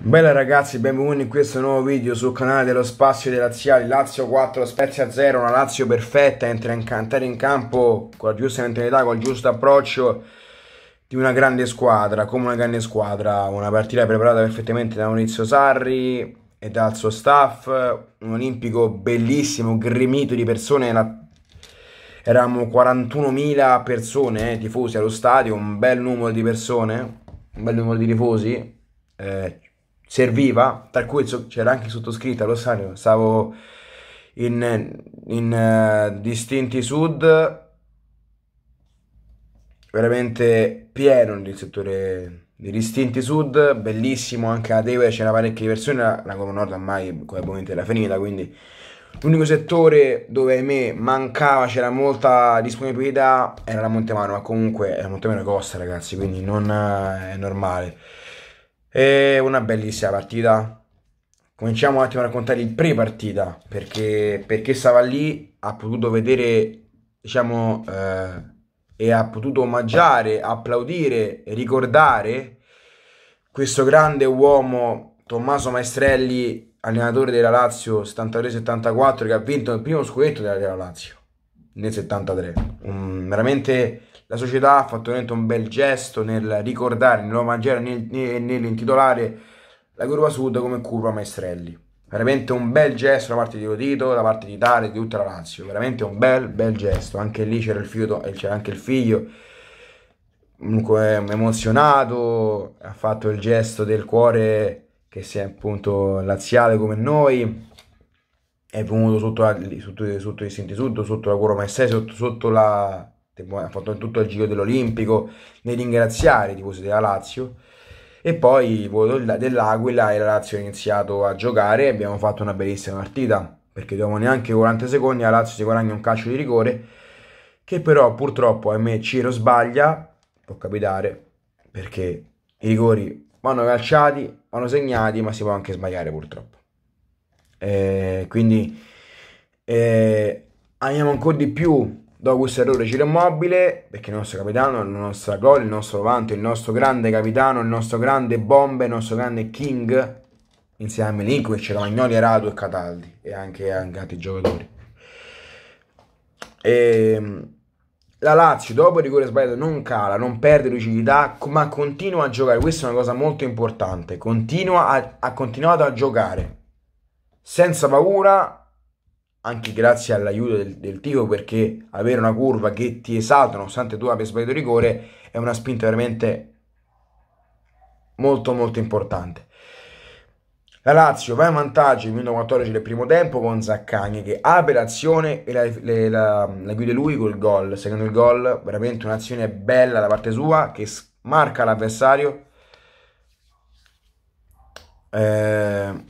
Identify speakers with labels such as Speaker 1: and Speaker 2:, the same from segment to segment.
Speaker 1: Bella ragazzi, benvenuti in questo nuovo video sul canale dello Spazio dei Laziali Lazio 4, Spezia 0, una Lazio perfetta, entra in, entra in campo con la giusta mentalità, con il giusto approccio di una grande squadra, come una grande squadra, una partita preparata perfettamente da Maurizio Sarri e dal suo staff, un olimpico bellissimo, gremito di persone, la... eravamo 41.000 persone, eh, tifosi allo stadio, un bel numero di persone, un bel numero di tifosi, eh, serviva, tra cui c'era anche sottoscritta, lo sanno, stavo in, in uh, distinti sud, veramente pieno il settore di distinti sud, bellissimo anche a Deve c'era parecchie versioni, la, la Coro Nord ormai probabilmente era finita, quindi l'unico settore dove ahimè mancava, c'era molta disponibilità era la Montemano, ma comunque la Montemano costa ragazzi, quindi non eh, è normale. E una bellissima partita. Cominciamo un attimo a raccontare il pre-partita, perché, perché stava lì, ha potuto vedere, diciamo, eh, e ha potuto omaggiare, applaudire, ricordare questo grande uomo Tommaso Maestrelli, allenatore della Lazio 73-74, che ha vinto il primo scudetto della Lazio nel 73. Um, veramente la società ha fatto veramente un bel gesto nel ricordare, nel mangiare e nell'intitolare la curva sud come curva Maestrelli. Veramente un bel gesto da parte di Rodito, da parte di Tare, di tutta la Lazio. Veramente un bel, bel gesto. Anche lì c'era il figlio, eh, c'era anche il figlio comunque eh, emozionato, ha fatto il gesto del cuore che si è appunto laziale come noi, è venuto sotto, sotto, sotto i Sinti Sud, sotto la curva maestrelli, sotto, sotto la, ha fatto tutto il giro dell'Olimpico, ne ringraziare i tifosi della Lazio. E poi il voto dell'Aquila e la Lazio ha iniziato a giocare e abbiamo fatto una bellissima partita, perché dopo neanche 40 secondi la Lazio si guadagna un calcio di rigore, che però purtroppo a me Ciro sbaglia, può capitare, perché i rigori vanno calciati, vanno segnati, ma si può anche sbagliare purtroppo. Eh, quindi eh, andiamo ancora di più Dopo questo errore Ciro Immobile, perché il nostro capitano, la nostra gol, il nostro vanto, il nostro grande capitano, il nostro grande bombe, il nostro grande king, insieme a Milinkovic, Romagnoli, Radu e Cataldi, e anche, anche altri giocatori. E, ehm, la Lazio, dopo il rigore sbagliato, non cala, non perde lucidità, ma continua a giocare. Questa è una cosa molto importante. Continua a, ha continuato a giocare senza paura, anche grazie all'aiuto del, del Tico perché avere una curva che ti esalta nonostante tu abbia sbagliato rigore è una spinta veramente molto molto importante. La Lazio va in vantaggio in minuto del primo tempo con Zaccagni che apre l'azione e la, le, la, la guida lui col gol. Secondo il gol, veramente un'azione bella da parte sua che marca l'avversario eh,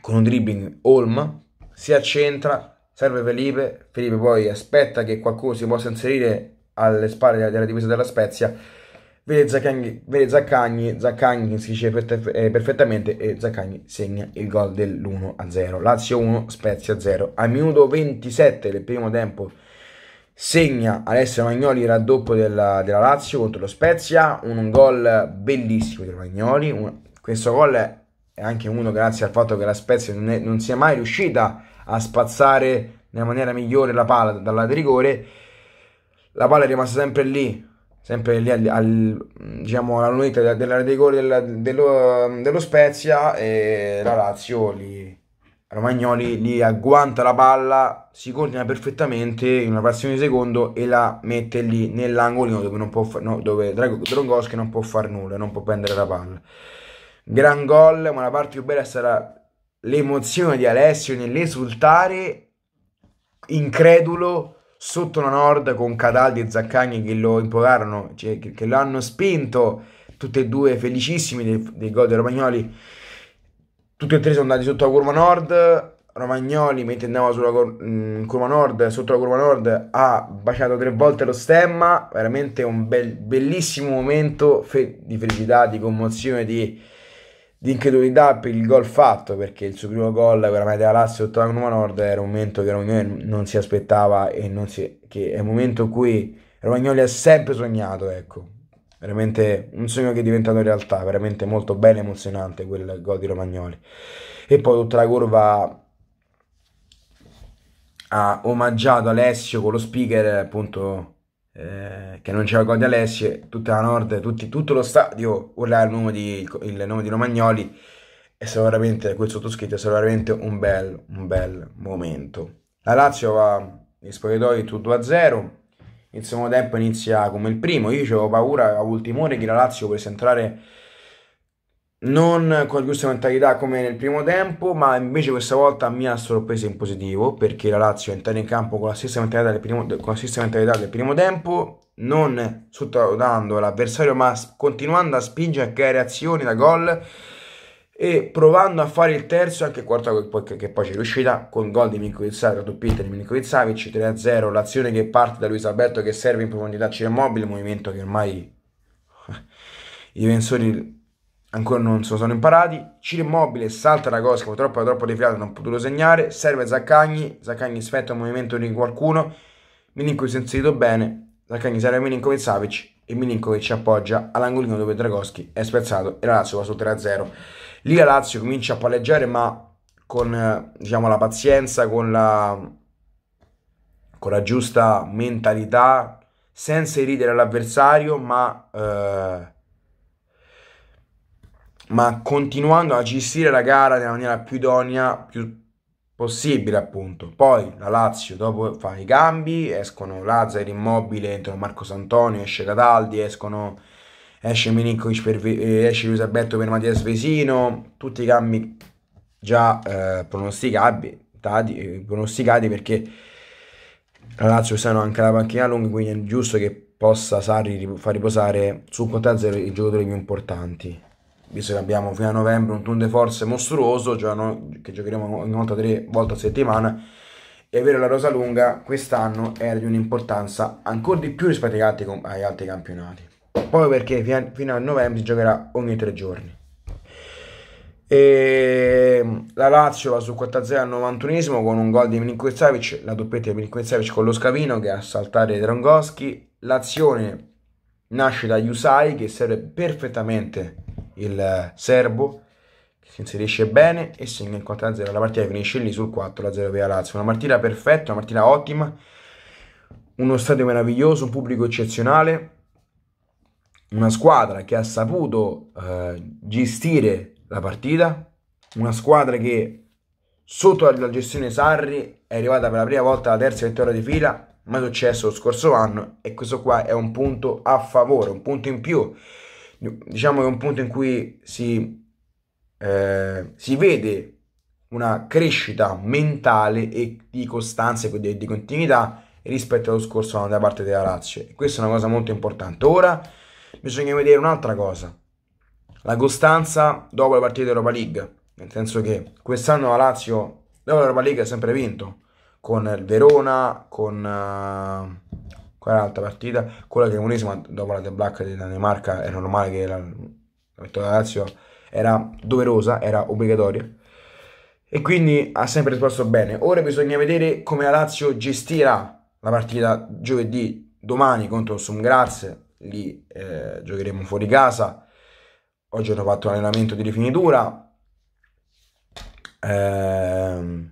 Speaker 1: con un dribbling Holm si accentra, serve Felipe, Felipe poi aspetta che qualcuno si possa inserire alle spalle della difesa della Spezia, vede Zaccagni, vede Zaccagni, Zaccagni si dice eh, perfettamente e Zaccagni segna il gol dell'1-0. Lazio 1, Spezia 0. Al minuto 27 del primo tempo segna Alessio Magnoli il raddoppio della, della, Lazio contro lo Spezia, un, un gol bellissimo di Magnoli, un, questo gol è è anche uno grazie al fatto che la Spezia non, è, non sia mai riuscita a spazzare nella maniera migliore la palla dalla di rigore, la palla è rimasta sempre lì, sempre lì al, al, diciamo, alla lunetta dell'area di rigore della, dello, dello, Spezia e la Lazio lì. Romagnoli lì agguanta la palla, si coordina perfettamente in una frazione di secondo e la mette lì nell'angolino dove, non può fa- no, dove Dragoschi non può fare nulla, non può prendere la palla. Mm. gran gol, ma la parte più bella sarà l'emozione di Alessio nell'esultare incredulo sotto la Nord con Cataldi e Zaccagni che lo implorarono, cioè, che, che, lo hanno spinto, tutti e due felicissimi dei, dei gol dei Romagnoli. Tutti e tre sono andati sotto la curva Nord, Romagnoli mentre andava sulla cor- mh, mm, curva nord, sotto la curva nord, ha baciato tre volte lo stemma, veramente un bel, bellissimo momento fe- di felicità, di commozione, di di incredulità per il gol fatto perché il suo primo gol con la 8 Lazio ottava Roma Nord era un momento che Romagnoli non si aspettava e non si, che è un momento in cui Romagnoli ha sempre sognato ecco veramente un sogno che è diventato realtà veramente molto bello e emozionante quel gol di Romagnoli e poi tutta la curva ha omaggiato Alessio con lo speaker appunto eh, che annunciava gol di Alessi, tutta la Nord, tutti, tutto lo stadio urlava il nome di, il nome di Romagnoli è stato veramente, quel sottoscritto è stato veramente un bel, un bel momento. La Lazio va in spogliatoi tutto a zero, il secondo tempo inizia come il primo, io avevo paura, avevo il timore che la Lazio potesse entrare non con la giusta mentalità come nel primo tempo, ma invece questa volta mi ha sorpreso in positivo perché la Lazio è entrata in campo con la stessa mentalità del primo, mentalità del primo tempo, non sottovalutando l'avversario, ma continuando a spingere a creare azioni da gol e provando a fare il terzo anche il quarto che poi ci è riuscita con gol di Minkovic Savic, la doppietta di Milinkovic Savic 3-0, l'azione che parte da Luis Alberto che serve in profondità c'è mobile, movimento che ormai i difensori ancora non se lo sono imparati. Ciro Immobile salta la cosa purtroppo era troppo defilato, non ha potuto segnare. Serve Zaccagni, Zaccagni aspetta un movimento di qualcuno. Milinkovic si è inserito bene, Zaccagni serve Milinkovic Savic e Milinkovic appoggia all'angolino dove Dragoschi è spezzato e la Lazio va sul 3-0. Lì la Lazio comincia a palleggiare ma con eh, diciamo, la pazienza, con la, con la giusta mentalità, senza ridere all'avversario ma... Eh, ma continuando a gestire la gara nella maniera più idonea più possibile appunto poi la Lazio dopo fa i cambi escono Lazzari Immobile entrano Marco Santonio esce Cataldi escono esce Milinkovic per, eh, esce Luis Alberto per Mattias Vesino tutti i cambi già eh, pronosticati, tati, eh, pronosticati perché la Lazio sanno anche la panchina lunga quindi è giusto che possa Sarri far riposare su un contatto i giocatori più importanti visto che abbiamo fino a novembre un tour de force mostruoso, cioè noi, che giocheremo una volta tre volte a settimana, e avere la rosa lunga quest'anno era di un'importanza ancora di più rispetto agli altri, agli altri campionati. Poi perché fino a, novembre si giocherà ogni tre giorni. E ehm, la Lazio va su 4-0 al 91 con un gol di Milinkovic Savic, la doppietta di Milinkovic Savic con lo Scavino che è a saltare Drangoschi. L'azione nasce da Yusai che serve perfettamente il serbo che si inserisce bene e segna il 4-0. La partita finisce lì sul 4-0 via Lazio. Una partita perfetta, una partita ottima, uno stadio meraviglioso, un pubblico eccezionale, una squadra che ha saputo eh, gestire la partita, una squadra che sotto la gestione Sarri è arrivata per la prima volta alla terza vittoria di fila, ma è successo lo scorso anno e questo qua è un punto a favore, un punto in più diciamo che è un punto in cui si, eh, si vede una crescita mentale e di costanza e di continuità rispetto allo scorso anno da parte della Lazio. E questa è una cosa molto importante. Ora bisogna vedere un'altra cosa, la costanza dopo la partita Europa League, nel senso che quest'anno la Lazio dopo l'Europa League ha sempre vinto, con il Verona, con, uh, quella è un'altra partita, quella che unisima dopo la The Black di Danimarca era normale che la, la vittoria Lazio era doverosa, era obbligatoria e quindi ha sempre risposto bene. Ora bisogna vedere come la Lazio gestirà la partita giovedì domani contro il Sumgraz, lì eh, giocheremo fuori casa. Oggi hanno fatto l'allenamento di rifinitura eh,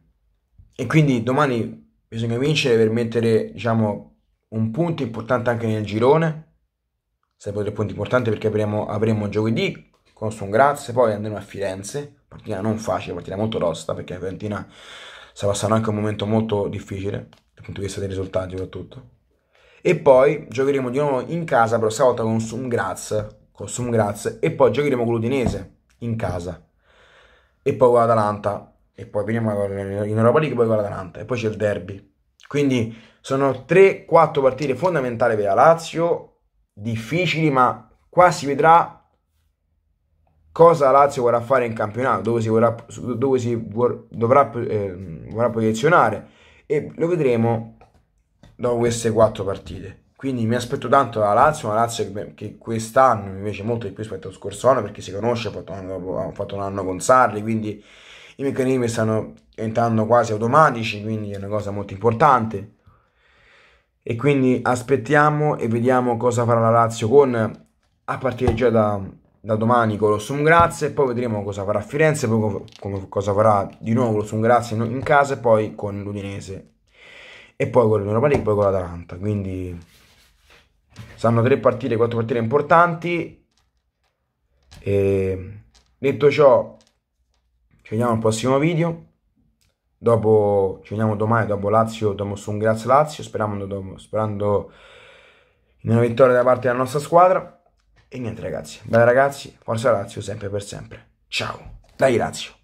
Speaker 1: e quindi domani bisogna vincere per mettere diciamo un punto importante anche nel girone, sempre tre punti importanti perché avremo, avremo giovedì con Son Grazia, poi andremo a Firenze, partita non facile, partita molto tosta perché la Fiorentina sta passando anche un momento molto difficile dal punto di vista dei risultati soprattutto. E poi giocheremo di nuovo in casa, però stavolta con Sumgraz, con Sumgraz e poi giocheremo con l'Udinese in casa. E poi con l'Atalanta, e poi veniamo in Europa League, poi con l'Atalanta, e poi c'è il derby quindi sono 3-4 partite fondamentali per la Lazio, difficili, ma qua si vedrà cosa la Lazio vorrà fare in campionato, dove si, vorrà, dove si vor, dovrà, eh, vorrà posizionare e lo vedremo dopo queste 4 partite. Quindi mi aspetto tanto dalla Lazio, una Lazio che, quest'anno invece molto di più rispetto allo scorso anno perché si conosce, ha fatto un anno, fatto un anno con Sarri, quindi i meccanismi stanno diventando quasi automatici, quindi è una cosa molto importante. E quindi aspettiamo e vediamo cosa farà la Lazio con, a partire già da, da domani con lo Sumgrazia, e poi vedremo cosa farà Firenze, poi co- cosa farà di nuovo lo Sumgrazia in, in casa, e poi con l'Udinese, e poi con l'Europa League, poi con l'Atalanta. Quindi saranno tre partite, quattro partite importanti. E detto ciò, vediamo al prossimo video. Dopo, ci vediamo domani dopo Lazio, dopo su un grazie Lazio, sperando, sperando una vittoria da parte della nostra squadra. E niente ragazzi, dai ragazzi, forza Lazio sempre per sempre. Ciao, dai Lazio.